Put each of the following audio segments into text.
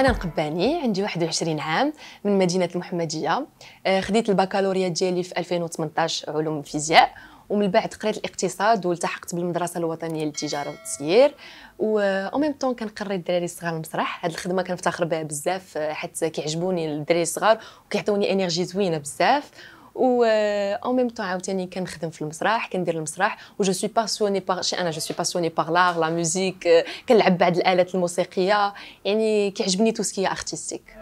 حنان قباني عندي 21 عام من مدينه المحمديه آه، خديت البكالوريا ديالي في 2018 علوم فيزياء ومن بعد قريت الاقتصاد والتحقت بالمدرسه الوطنيه للتجاره والتسيير و ميم آه، طون كنقري الدراري الصغار المسرح هاد الخدمه كنفتخر بها بزاف آه، حيت كيعجبوني الدراري الصغار وكيعطوني انرجي زوينه بزاف و اون ميم طون عاوتاني كنخدم في المسرح كندير المسرح و جو سوي باسيوني باغ شي انا جو سوي باسيوني باغ لار لا ميوزيك كنلعب بعض الالات الموسيقيه يعني كيعجبني تو سكي ارتستيك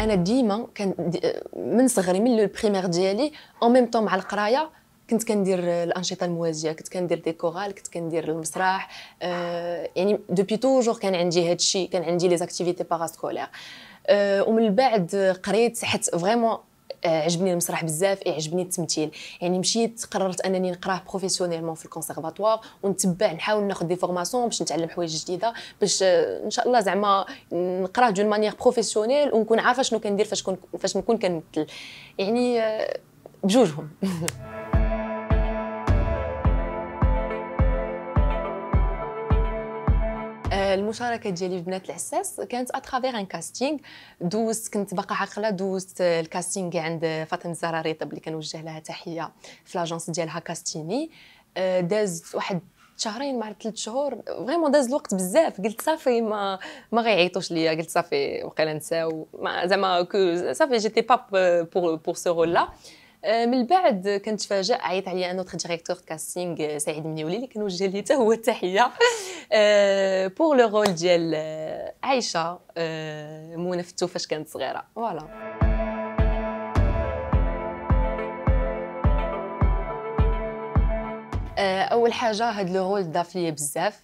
انا ديما كان دي من صغري من لو بريمير ديالي اون ميم طون مع القرايه كنت كندير الانشطه الموازيه كنت كندير ديكورال كنت كندير المسرح آه يعني دوبي توجور كان عندي هذا الشيء كان عندي لي زاكتيفيتي باراسكولير آه ومن بعد قريت حيت فريمون عجبني المسرح بزاف يعجبني التمثيل يعني مشيت قررت انني نقراه بروفيسيونيلمون في الكونسيرفاتوار ونتبع نحاول ناخذ دي فورماسيون باش نتعلم حوايج جديده باش ان شاء الله زعما نقراه دون مانيير بروفيسيونيل ونكون عارفه شنو كندير فاش كون فاش نكون كنمثل يعني آه، بجوجهم المشاركه ديالي في بنات الحساس كانت اترافير ان كاستينغ دوزت كنت باقا عاقله دوزت الكاستينغ عند فاطمه الزراري طب اللي كنوجه لها تحيه في لاجونس ديالها كاستيني آه، داز واحد شهرين مع ثلاث شهور فريمون داز الوقت بزاف قلت صافي ما ما غيعيطوش ليا قلت صافي وقيلا نساو زعما صافي جيتي با بور بور سو رول لا آه، من بعد كنت فاجأ عيط عليا ان نوتر ديريكتور كاستينغ سعيد منيولي اللي كنوجه ليه حتى هو التحيه بور لو رول ديال آه، عايشه آه، منفتو فاش كانت صغيره فوالا اول حاجه هاد لو رول ضاف ليا بزاف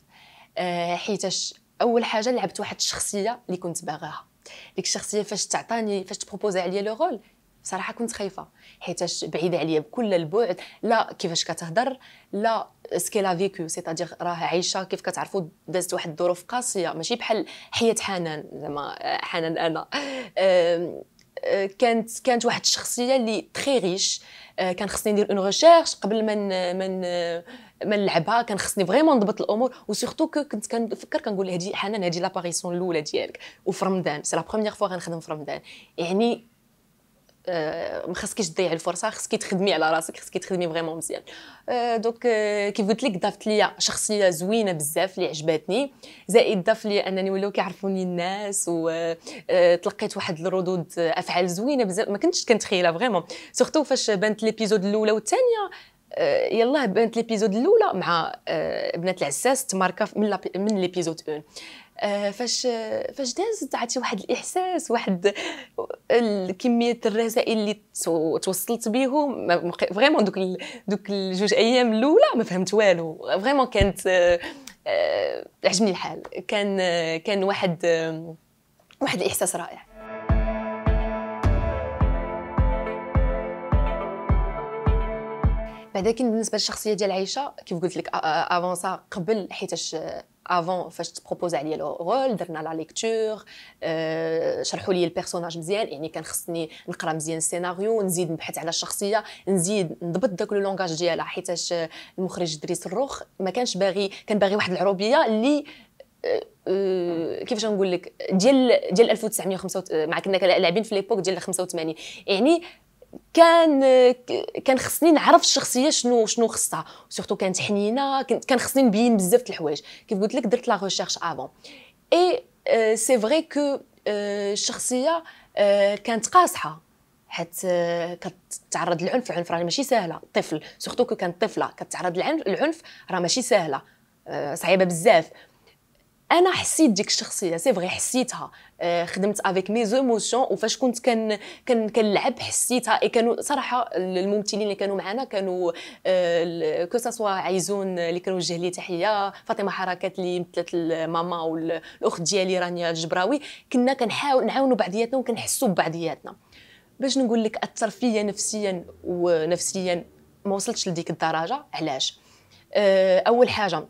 حيتاش اول حاجه لعبت واحد الشخصيه اللي كنت باغاها ديك الشخصيه فاش تعطاني فاش تبروبوزي عليا لو رول صراحه كنت خايفه حيت بعيده عليا بكل البعد لا كيفاش كتهضر لا سكيلا فيكو سيتادير راه عايشه كيف كتعرفوا دازت واحد الظروف قاسيه ماشي بحال حياه حنان زعما حنان انا كانت كانت واحد الشخصيه اللي تري ريش أه، كان خصني ندير اون ريشيرش قبل ما من ما نلعبها كان خصني فريمون نضبط الامور وسورتو كنت كنفكر كنقول هذه حنان هذه لاباريسيون الاولى ديالك وفي رمضان سي لا بروميير فوا غنخدم في رمضان يعني آه، ما خصكيش تضيعي الفرصه خصك تخدمي على راسك خصك تخدمي فريمون مزيان آه، دونك آه، كيف قلت لك ضافت ليا شخصيه زوينه بزاف اللي عجبتني زائد ضاف لي انني ولاو كيعرفوني الناس وتلقيت واحد الردود افعال زوينه بزاف ما كنتش كنتخيلها فريمون سورتو فاش بانت ليبيزود الاولى والثانيه يلاه بانت ليبيزود الاولى مع بنات العساس تماركا من لابي... من ليبيزود 1 آه، فاش فاش دازت عطي واحد الاحساس واحد كميه الرسائل اللي توصلت بهم فريمون دوك دوك الجوج ايام الاولى ما فهمت والو فريمون كانت آه، عجبني الحال كان آه، كان واحد واحد الاحساس رائع بعدا كاين بالنسبه للشخصيه ديال عائشه كيف قلت لك افون سا قبل حيتاش افون فاش تبروبوز عليا لو رول درنا لا ليكتور آه، شرحوا لي البيرسوناج مزيان يعني كان خصني نقرا مزيان السيناريو نزيد نبحث على الشخصيه نزيد نضبط داك لو لونغاج ديالها حيتاش المخرج دريس الروخ ما كانش باغي كان باغي واحد العروبيه اللي آه، آه، كيفاش نقول لك ديال ديال 1900 مع كنا لاعبين في ليبوك ديال 85 يعني كان كان خصني نعرف الشخصيه شنو شنو خصها سورتو كانت حنينه كان خصني نبين بزاف الحوايج كيف قلت لك درت لا ريشيرش افون اي سي فري كو الشخصيه euh, كانت قاصحه حيت euh, كتعرض للعنف العنف راه ماشي سهله طفل سورتو كو كانت طفله كتعرض للعنف العنف راه ماشي سهله euh، صعيبه بزاف انا حسيت ديك الشخصيه سي فغي حسيتها آه، خدمت افيك مي زوموسيون وفاش كنت كان كان كنلعب حسيتها اي كانوا صراحه الممثلين اللي كانوا معنا كانوا كو سوا عيزون اللي كانوا وجه لي تحيه فاطمه حركات اللي مثلت ماما والاخت ديالي رانيا الجبراوي كنا كنحاول نعاونوا بعضياتنا وكنحسوا ببعضياتنا باش نقول لك اثر فيا نفسيا ونفسيا ما وصلتش لديك الدرجه علاش آه، اول حاجه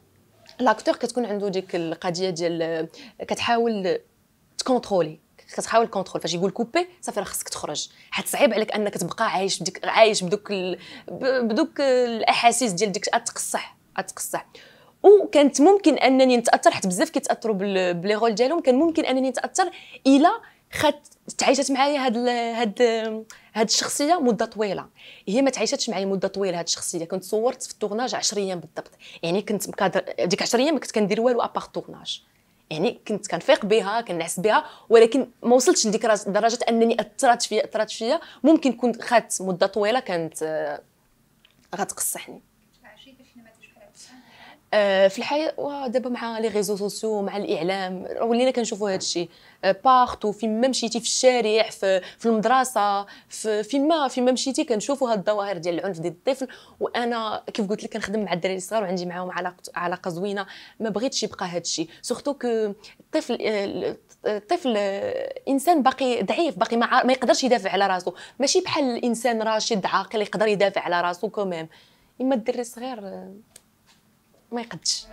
لاكتور كتكون عنده ديك القضيه ديال كتحاول تكونترولي كتحاول كونترول فاش يقول كوبي صافي راه خصك تخرج حيت صعيب عليك انك تبقى عايش بديك عايش بدوك ال... بدوك الاحاسيس ديال ديك اتقصح اتقصح وكانت ممكن انني نتاثر حيت بزاف كيتاثروا بلي رول ديالهم كان ممكن انني نتاثر الى خدت تعايشت معايا هاد ال... هاد هاد الشخصيه مده طويله هي ما تعيشتش معايا مده طويله هاد الشخصيه كنت صورت في التورناج 10 ايام بالضبط يعني كنت مكادر ديك 10 ايام ما كنت كندير والو ابار تورناج يعني كنت كنفيق بها كنعس بها ولكن ما وصلتش لديك درجه انني اثرت فيا اثرت فيا ممكن كنت خدت مده طويله كانت آه، غتقصحني آه، في الحياه ودابا مع لي ريزو سوسيو مع الاعلام ولينا كنشوفوا هذا الشيء آه، بارتو فين ما مشيتي في الشارع في, في المدرسه في فين ما فين ما مشيتي كنشوفوا هاد الظواهر ديال العنف ديال الطفل وانا كيف قلت لك كنخدم مع الدراري الصغار وعندي معاهم علاقه علاقه زوينه ما بغيتش يبقى هاد الشيء سورتو كو الطفل آه، الطفل انسان باقي ضعيف باقي ما, ما يقدرش يدافع على راسو ماشي بحال الانسان راشد عاقل يقدر يدافع على راسو كوميم اما الدري الصغير ما يقدش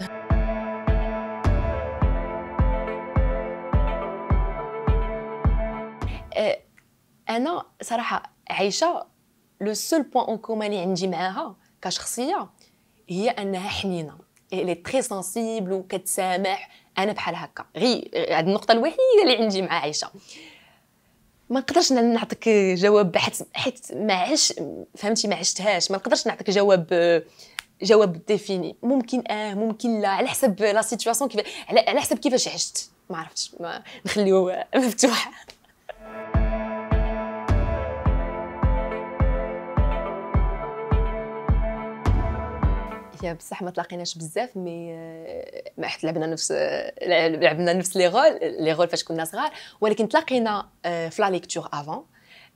أه، انا صراحه عايشه لو سول بوين اون كومون اللي عندي معاها كشخصيه هي انها حنينه اللي تري سنسيبل وكتسامح انا بحال هكا غير هاد النقطه الوحيده اللي عندي مع عايشه ما نقدرش نعطيك جواب حيت حيت ما عشت فهمتي ما عشتهاش ما نقدرش نعطيك جواب جواب ديفيني ممكن اه ممكن لا على حسب لا سيتوياسيون كيف على حسب كيفاش عشت ما عرفتش ما نخليوه مفتوح هي بصح ما تلاقيناش بزاف مي آه، ما حت لعبنا نفس آه، لعبنا نفس لي رول لي رول فاش كنا صغار ولكن تلاقينا آه، في لا ليكتور افون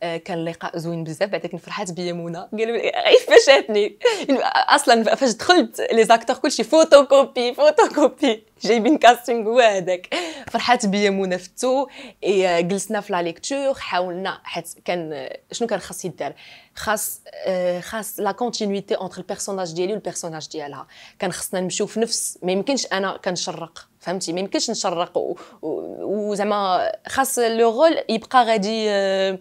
آه، كان لقاء زوين بزاف بعدا كنت فرحات بيا منى لي كيفاش إيه، إيه، فاشاتني يعني اصلا فاش دخلت لي زاكتور كلشي فوتوكوبي فوتوكوبي جايبين كاستينغ هو هذاك فرحات بيا منى فتو إيه، جلسنا في لا ليكتور حاولنا حيت كان شنو كان خاص يدار خاص آه، خاص لا كونتينيتي اونتر البيرسوناج ديالي والبيرسوناج ديالها كان خصنا نمشيو في نفس ما يمكنش انا كنشرق فهمتي ما يمكنش نشرق وزعما خاص لو رول يبقى غادي آه،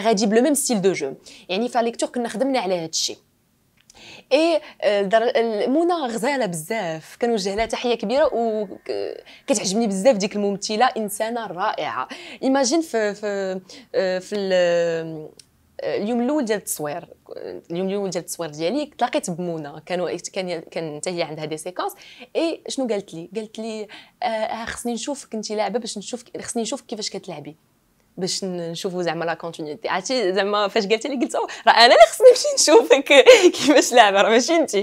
غادي بلو ميم ستيل دو جو يعني في ليكتور كنا خدمنا على هاد الشيء اي آه، منى غزاله بزاف كنوجه لها تحيه كبيره وكتعجبني بزاف ديك الممثله انسانه رائعه ايماجين في في آه، في اليوم الاول ديال التصوير اليوم الاول ديال التصوير ديالي تلاقيت بمنى كانوا كان حتى هي عندها دي سيكونس اي شنو قالت لي قالت لي آه, آه، خصني نشوفك انت لاعبه باش نشوف خصني نشوف كيفاش كتلعبي باش نشوفوا زعما لا كونتينيتي عرفتي زعما فاش قالت لي قلت راه انا اللي خصني نمشي نشوفك كيفاش لعبه راه ماشي انت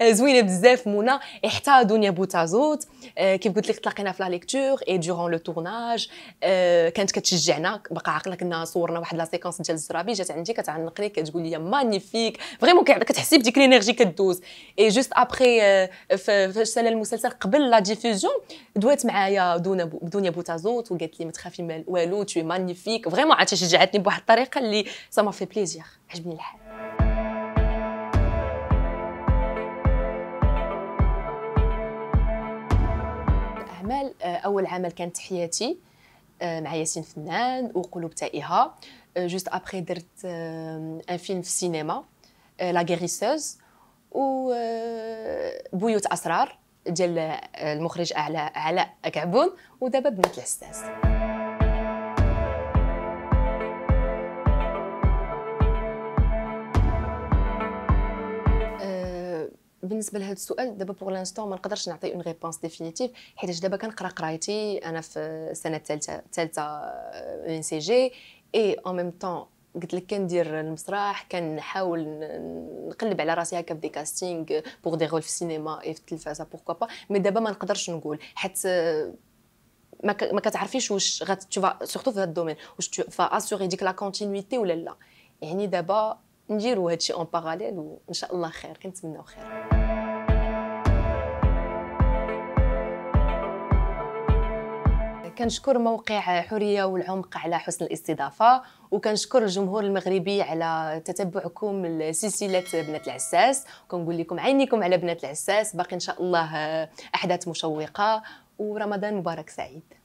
آه، زوينه بزاف منى حتى دنيا بوتازوت آه، كيف قلت لك تلاقينا في لا ليكتور اي دوغون لو تورناج كانت كتشجعنا بقى عقلك انها صورنا واحد لا سيكونس ديال الزرابي جات عندي كتعنق لي كتقول لي مانيفيك فريمون كتحسي بديك الانرجي كدوز اي جوست ابخي فاش سال المسلسل قبل لا ديفوزيون دوات معايا دنيا بوتازوت وقالت لي ما تخافي والو تو مانيفيك فيك فريمون عاد شجعتني بواحد الطريقه اللي ما في بليزير عجبني الحال الاعمال آه، اول عمل كانت حياتي آه، مع ياسين فنان وقلوب تائهه جوست آه، ابخي درت ان فيلم في السينما لا غيريسوز و بيوت اسرار ديال المخرج علاء علاء كعبون ودابا بنت العساس بالنسبه لهذا السؤال دابا بوغ لانستون ما نقدرش نعطي اون ريبونس ديفينيتيف حيت دابا كنقرا قرايتي انا في السنه الثالثه الثالثه آه، ان سي جي اي اون ميم طون قلت لك كندير المسرح كنحاول نقلب على راسي هكا في دي كاستينغ بوغ دي رول في السينما اي في التلفازه بوركوا با مي دابا ما نقدرش نقول حيت آه، ما كتعرفيش واش غات تو سورتو في هذا الدومين واش فاسوري ديك لا كونتينيتي ولا لا يعني دابا نديروا هادشي اون باراليل وان شاء الله خير كنتمناو خير كنشكر موقع حريه والعمق على حسن الاستضافه وكنشكر الجمهور المغربي على تتبعكم لسلسله بنات العساس كنقول لكم عينيكم على بنات العساس باقي ان شاء الله احداث مشوقه ورمضان مبارك سعيد